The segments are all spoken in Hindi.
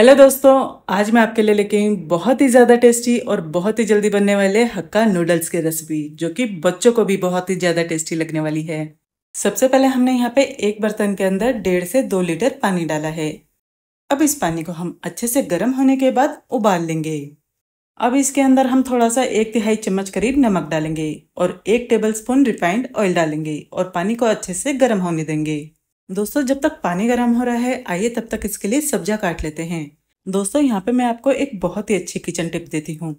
हेलो दोस्तों आज मैं आपके लिए लेके आई बहुत ही ज़्यादा टेस्टी और बहुत ही जल्दी बनने वाले हक्का नूडल्स की रेसिपी जो कि बच्चों को भी बहुत ही ज़्यादा टेस्टी लगने वाली है सबसे पहले हमने यहाँ पे एक बर्तन के अंदर डेढ़ से दो लीटर पानी डाला है अब इस पानी को हम अच्छे से गर्म होने के बाद उबाल लेंगे अब इसके अंदर हम थोड़ा सा एक तिहाई चम्मच करीब नमक डालेंगे और एक टेबल स्पून रिफाइंड ऑयल डालेंगे और पानी को अच्छे से गर्म होने देंगे दोस्तों जब तक पानी गर्म हो रहा है आइए तब तक इसके लिए सब्जा काट लेते हैं दोस्तों यहाँ पे मैं आपको एक बहुत ही अच्छी किचन टिप देती हूँ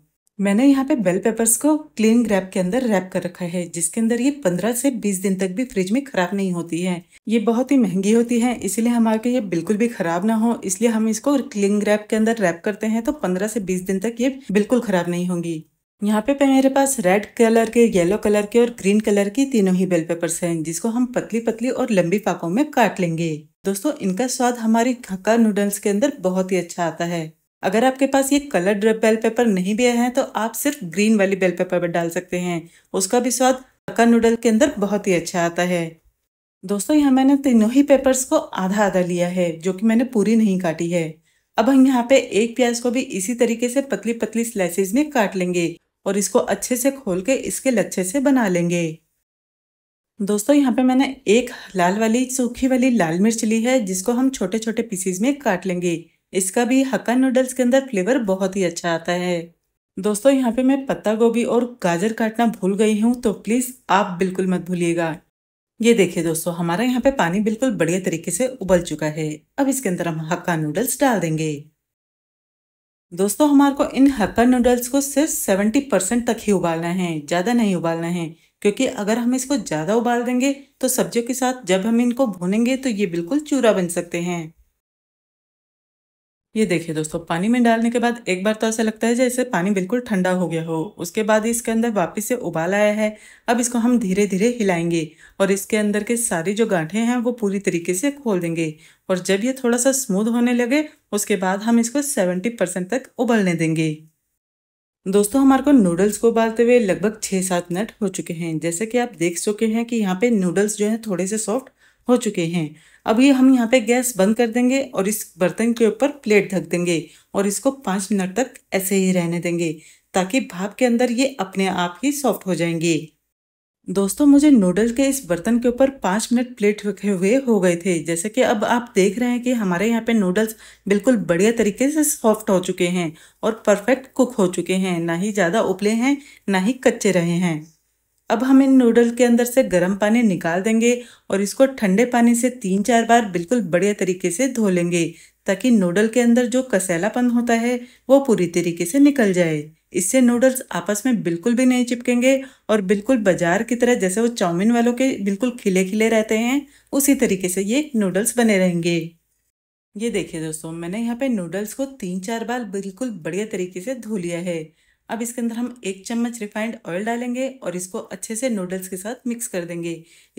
मैंने यहाँ पे बेल पेपर्स को क्लीन ग्रैप के अंदर रैप कर रखा है जिसके अंदर ये पंद्रह से बीस दिन तक भी फ्रिज में खराब नहीं होती है ये बहुत ही महंगी होती है इसीलिए हमारे ये बिल्कुल भी खराब ना हो इसलिए हम इसको क्लीन ग्रैप के अंदर रैप करते हैं तो पंद्रह से बीस दिन तक ये बिल्कुल खराब नहीं होंगी यहाँ पे मेरे पास रेड कलर के येलो कलर के और ग्रीन कलर की तीनों ही बेल पेपर्स हैं जिसको हम पतली पतली और लंबी पाकों में काट लेंगे दोस्तों इनका स्वाद हमारी हक्का नूडल्स के अंदर बहुत ही अच्छा आता है अगर आपके पास ये कलर्ड बेल पेपर नहीं भी है तो आप सिर्फ ग्रीन वाली बेल पेपर पर डाल सकते हैं उसका भी स्वाद हक्का नूडल के अंदर बहुत ही अच्छा आता है दोस्तों यहाँ मैंने तीनों ही पेपर्स को आधा आधा लिया है जो कि मैंने पूरी नहीं काटी है अब हम यहाँ पे एक प्याज को भी इसी तरीके से पतली पतली स्लाइसेस में काट लेंगे और इसको अच्छे से खोल के इसके लच्छे से बना लेंगे दोस्तों यहाँ पे मैंने एक लाल वाली सूखी वाली लाल मिर्च ली है जिसको हम छोटे छोटे पीसीज में काट लेंगे इसका भी हक्का नूडल्स के अंदर फ्लेवर बहुत ही अच्छा आता है दोस्तों यहाँ पे मैं पत्ता गोभी और गाजर काटना भूल गई हूँ तो प्लीज़ आप बिल्कुल मत भूलिएगा ये देखिए दोस्तों हमारा यहाँ पे पानी बिल्कुल बढ़िया तरीके से उबल चुका है अब इसके अंदर हम हक्का नूडल्स डाल देंगे दोस्तों हमारे को इन हक्का नूडल्स को सिर्फ सेवेंटी परसेंट तक ही उबालना है ज़्यादा नहीं उबालना है क्योंकि अगर हम इसको ज़्यादा उबाल देंगे तो सब्जियों के साथ जब हम इनको भूनेंगे तो ये बिल्कुल चूरा बन सकते हैं ये देखिए दोस्तों पानी में डालने के बाद एक बार तो ऐसा लगता है जैसे पानी बिल्कुल ठंडा हो गया हो उसके बाद इसके अंदर वापस से उबाल आया है अब इसको हम धीरे धीरे हिलाएंगे और इसके अंदर के सारी जो गांठे हैं वो पूरी तरीके से खोल देंगे और जब ये थोड़ा सा स्मूथ होने लगे उसके बाद हम इसको सेवेंटी परसेंट तक उबलने देंगे दोस्तों हमारे को नूडल्स को उबालते हुए लगभग छः सात मिनट हो चुके हैं जैसे कि आप देख चुके हैं कि यहाँ पे नूडल्स जो है थोड़े से सॉफ्ट हो चुके हैं अब ये हम यहाँ पे गैस बंद कर देंगे और इस बर्तन के ऊपर प्लेट ढक देंगे और इसको पाँच मिनट तक ऐसे ही रहने देंगे ताकि भाप के अंदर ये अपने आप ही सॉफ्ट हो जाएंगे दोस्तों मुझे नूडल के इस बर्तन के ऊपर पाँच मिनट प्लेट रखे हुए हो गए थे जैसे कि अब आप देख रहे हैं कि हमारे यहाँ पे नूडल्स बिल्कुल बढ़िया तरीके से सॉफ्ट हो चुके हैं और परफेक्ट कुक हो चुके हैं ना ही ज़्यादा उपले हैं ना ही कच्चे रहे हैं अब हम इन नूडल के अंदर से गर्म पानी निकाल देंगे और इसको ठंडे पानी से तीन चार बार बिल्कुल बढ़िया तरीके से धो लेंगे ताकि नूडल के अंदर जो कसैलापन होता है वो पूरी तरीके से निकल जाए इससे नूडल्स आपस में बिल्कुल भी नहीं चिपकेंगे और बिल्कुल बाजार की तरह जैसे वो चाउमीन वालों के बिल्कुल खिले खिले रहते हैं उसी तरीके से ये नूडल्स बने रहेंगे ये देखिए दोस्तों मैंने यहाँ पे नूडल्स को तीन चार बार बिल्कुल बढ़िया तरीके से धो लिया है अब इसके अंदर हम एक चम्मच रिफाइंड ऑयल डालेंगे और इसको अच्छे से नूडल्स के साथ मिक्स कर देंगे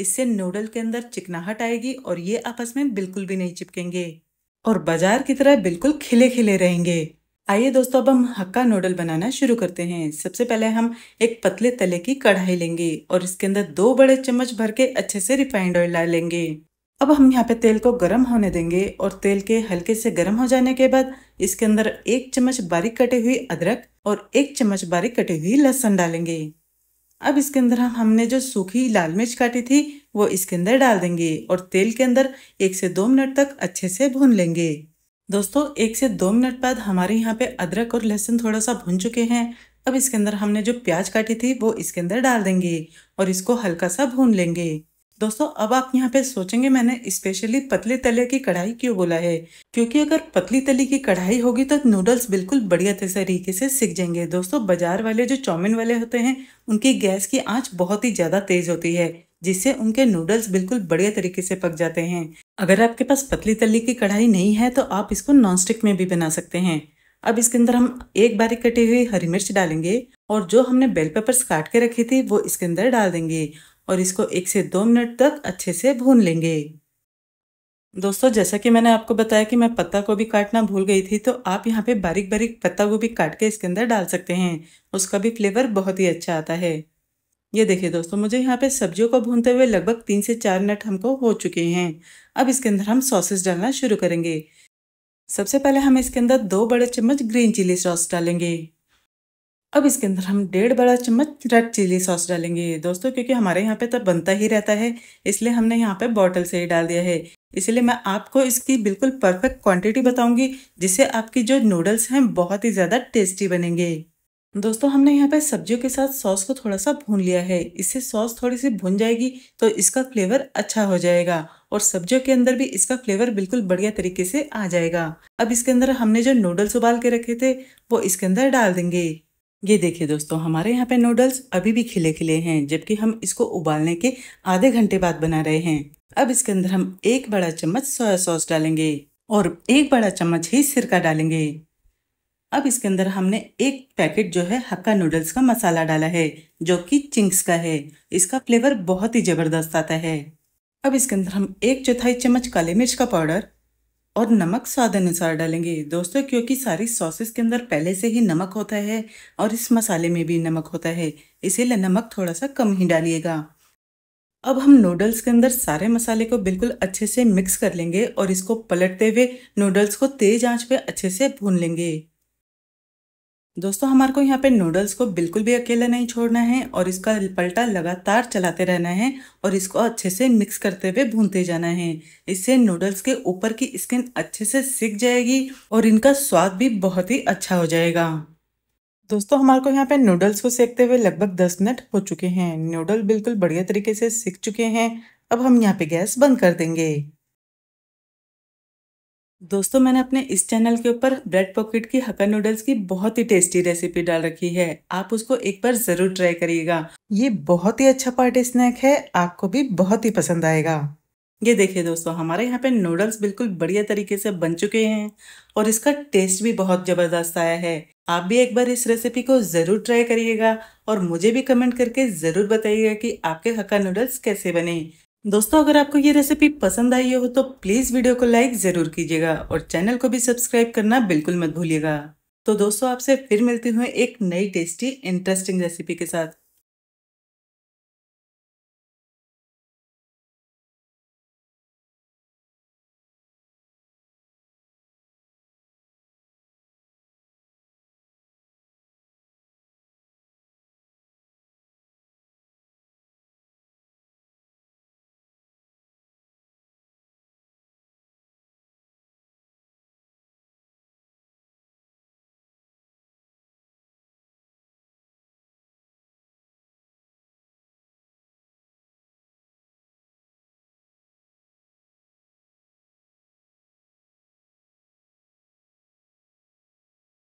इससे नूडल के अंदर चिकनाहट आएगी और ये आपस में बिल्कुल भी नहीं चिपकेंगे और बाजार की तरह बिल्कुल खिले खिले रहेंगे आइए दोस्तों अब हम हक्का नूडल बनाना शुरू करते हैं सबसे पहले हम एक पतले तले की कढ़ाई लेंगे और इसके अंदर दो बड़े चम्मच भर के अच्छे से रिफाइंड ऑयल डालेंगे अब हम यहाँ पे तेल को गर्म होने देंगे और तेल के हल्के से गर्म हो जाने के बाद इसके अंदर एक चम्मच बारीक कटे हुई अदरक और एक चम्मच बारीक कटे हुई लहसुन डालेंगे अब इसके अंदर हमने जो सूखी लाल मिर्च काटी थी वो इसके अंदर डाल देंगे और तेल के अंदर एक से दो मिनट तक अच्छे से भून लेंगे दोस्तों एक से दो मिनट बाद हमारे यहाँ पे अदरक और लहसुन थोड़ा सा भून चुके हैं अब इसके अंदर हमने जो प्याज काटी थी वो इसके अंदर डाल देंगे और इसको हल्का सा भून लेंगे दोस्तों अब आप यहाँ पे सोचेंगे मैंने स्पेशली पतले तले की कढ़ाई क्यों बोला है क्योंकि अगर पतली तली की कढ़ाई होगी तो नूडल्स बिल्कुल बढ़िया तरीके से सीख जाएंगे दोस्तों बाजार वाले जो चौमिन वाले होते हैं उनकी गैस की आँच बहुत ही ज़्यादा तेज़ होती है जिससे उनके नूडल्स बिल्कुल बढ़िया तरीके से पक जाते हैं अगर आपके पास पतली तली की कढ़ाई नहीं है तो आप इसको नॉनस्टिक में भी बना सकते हैं अब इसके अंदर हम एक बारीक कटी हुई हरी मिर्च डालेंगे और जो हमने बेल पेपर्स काट के रखी थी वो इसके अंदर डाल देंगे और इसको एक से दो मिनट तक अच्छे से भून लेंगे दोस्तों जैसा कि मैंने आपको बताया कि मैं पत्ता गोभी काटना भूल गई थी तो आप यहाँ पे बारीक बारीक पत्ता गोभी काट के इसके अंदर डाल सकते हैं उसका भी फ्लेवर बहुत ही अच्छा आता है ये देखिए दोस्तों मुझे यहाँ पे सब्जियों को भूनते हुए लगभग तीन से चार मिनट हमको हो चुके हैं अब इसके अंदर हम सॉसेस डालना शुरू करेंगे सबसे पहले हम इसके अंदर दो बड़े चम्मच ग्रीन चिली सॉस डालेंगे अब इसके अंदर हम डेढ़ बड़ा चम्मच रेड चिली सॉस डालेंगे दोस्तों क्योंकि हमारे यहाँ पे तो बनता ही रहता है इसलिए हमने यहाँ पे बॉटल से ही डाल दिया है इसलिए मैं आपको इसकी बिल्कुल परफेक्ट क्वांटिटी बताऊंगी जिससे आपकी जो नूडल्स हैं बहुत ही ज़्यादा टेस्टी बनेंगे दोस्तों हमने यहाँ पे सब्जियों के साथ सॉस को थोड़ा सा भून लिया है इससे सॉस थोड़ी सी भून जाएगी तो इसका फ्लेवर अच्छा हो जाएगा और सब्जियों के अंदर भी इसका फ्लेवर बिल्कुल बढ़िया तरीके से आ जाएगा अब इसके अंदर हमने जो नूडल्स उबाल के रखे थे वो इसके अंदर डाल देंगे ये देखिए दोस्तों हमारे यहाँ पे नूडल्स अभी भी खिले खिले हैं जबकि हम इसको उबालने के आधे घंटे बाद बना रहे हैं अब इसके अंदर हम एक बड़ा चम्मच सोया सॉस डालेंगे और एक बड़ा चम्मच ही सिरका डालेंगे अब इसके अंदर हमने एक पैकेट जो है हक्का नूडल्स का मसाला डाला है जो कि चिंग्स का है इसका फ्लेवर बहुत ही ज़बरदस्त आता है अब इसके अंदर हम एक चौथाई चम्मच काली मिर्च का पाउडर और नमक स्वाद अनुसार डालेंगे दोस्तों क्योंकि सारी सॉसेस के अंदर पहले से ही नमक होता है और इस मसाले में भी नमक होता है इसीलिए नमक थोड़ा सा कम ही डालिएगा अब हम नूडल्स के अंदर सारे मसाले को बिल्कुल अच्छे से मिक्स कर लेंगे और इसको पलटते हुए नूडल्स को तेज आंच पे अच्छे से भून लेंगे दोस्तों हमारे को यहाँ पे नूडल्स को बिल्कुल भी अकेला नहीं छोड़ना है और इसका पलटा लगातार चलाते रहना है और इसको अच्छे से मिक्स करते हुए भूनते जाना है इससे नूडल्स के ऊपर की स्किन अच्छे से सीख जाएगी और इनका स्वाद भी बहुत ही अच्छा हो जाएगा दोस्तों हमारे को यहाँ पे नूडल्स को सेकते हुए लगभग दस मिनट हो चुके हैं नूडल बिल्कुल बढ़िया तरीके से सीख चुके हैं अब हम यहाँ पे गैस बंद कर देंगे दोस्तों मैंने अपने इस चैनल के ऊपर ब्रेड पॉकेट की हक्का नूडल्स की बहुत ही टेस्टी रेसिपी डाल रखी है आप उसको एक बार जरूर ट्राई करिएगा ये बहुत ही अच्छा पार्टी स्नैक है आपको भी बहुत ही पसंद आएगा ये देखिए दोस्तों हमारे यहाँ पे नूडल्स बिल्कुल बढ़िया तरीके से बन चुके हैं और इसका टेस्ट भी बहुत जबरदस्त आया है आप भी एक बार इस रेसिपी को जरूर ट्राई करिएगा और मुझे भी कमेंट करके जरूर बताइएगा कि आपके हक्का नूडल्स कैसे बने दोस्तों अगर आपको ये रेसिपी पसंद आई हो तो प्लीज़ वीडियो को लाइक ज़रूर कीजिएगा और चैनल को भी सब्सक्राइब करना बिल्कुल मत भूलिएगा तो दोस्तों आपसे फिर मिलती हूँ एक नई टेस्टी इंटरेस्टिंग रेसिपी के साथ